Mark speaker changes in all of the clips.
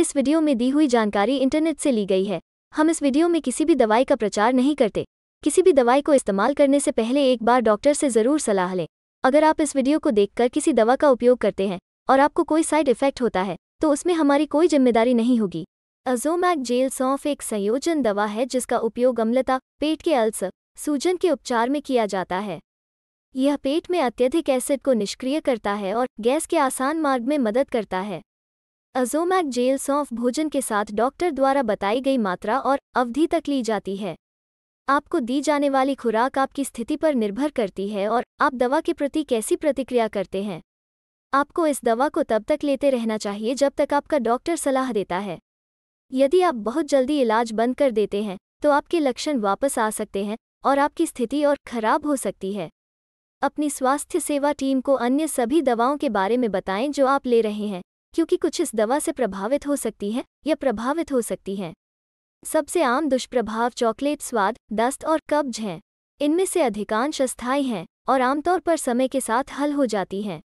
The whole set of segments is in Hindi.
Speaker 1: इस वीडियो में दी हुई जानकारी इंटरनेट से ली गई है हम इस वीडियो में किसी भी दवाई का प्रचार नहीं करते किसी भी दवाई को इस्तेमाल करने से पहले एक बार डॉक्टर से ज़रूर सलाह लें अगर आप इस वीडियो को देखकर किसी दवा का उपयोग करते हैं और आपको कोई साइड इफेक्ट होता है तो उसमें हमारी कोई जिम्मेदारी नहीं होगी अजोमैक जेल सौंफ एक संयोजन दवा है जिसका उपयोग अम्लता पेट के अल्सर सूजन के उपचार में किया जाता है यह पेट में अत्यधिक एसिड को निष्क्रिय करता है और गैस के आसान मार्ग में मदद करता है अजोमैक जेल सौंफ भोजन के साथ डॉक्टर द्वारा बताई गई मात्रा और अवधि तक ली जाती है आपको दी जाने वाली खुराक आपकी स्थिति पर निर्भर करती है और आप दवा के प्रति कैसी प्रतिक्रिया करते हैं आपको इस दवा को तब तक लेते रहना चाहिए जब तक आपका डॉक्टर सलाह देता है यदि आप बहुत जल्दी इलाज बंद कर देते हैं तो आपके लक्षण वापस आ सकते हैं और आपकी स्थिति और खराब हो सकती है अपनी स्वास्थ्य सेवा टीम को अन्य सभी दवाओं के बारे में बताएं जो आप ले रहे हैं क्योंकि कुछ इस दवा से प्रभावित हो सकती है या प्रभावित हो सकती हैं सबसे आम दुष्प्रभाव चॉकलेट स्वाद दस्त और कब्ज हैं इनमें से अधिकांश अस्थायी हैं और आमतौर पर समय के साथ हल हो जाती हैं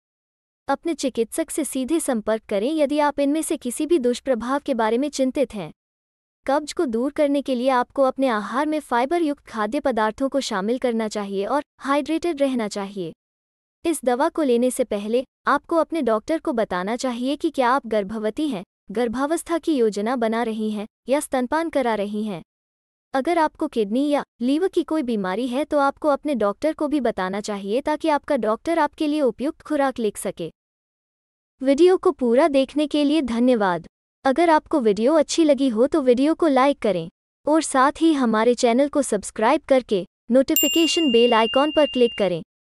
Speaker 1: अपने चिकित्सक से सीधे संपर्क करें यदि आप इनमें से किसी भी दुष्प्रभाव के बारे में चिंतित हैं कब्ज को दूर करने के लिए आपको अपने आहार में फाइबर युक्त खाद्य पदार्थों को शामिल करना चाहिए और हाइड्रेटेड रहना चाहिए इस दवा को लेने से पहले आपको अपने डॉक्टर को बताना चाहिए कि क्या आप गर्भवती हैं गर्भावस्था की योजना बना रही हैं या स्तनपान करा रही हैं अगर आपको किडनी या लीवर की कोई बीमारी है तो आपको अपने डॉक्टर को भी बताना चाहिए ताकि आपका डॉक्टर आपके लिए उपयुक्त खुराक लिख सके वीडियो को पूरा देखने के लिए धन्यवाद अगर आपको वीडियो अच्छी लगी हो तो वीडियो को लाइक करें और साथ ही हमारे चैनल को सब्सक्राइब करके नोटिफिकेशन बेल आइकॉन पर क्लिक करें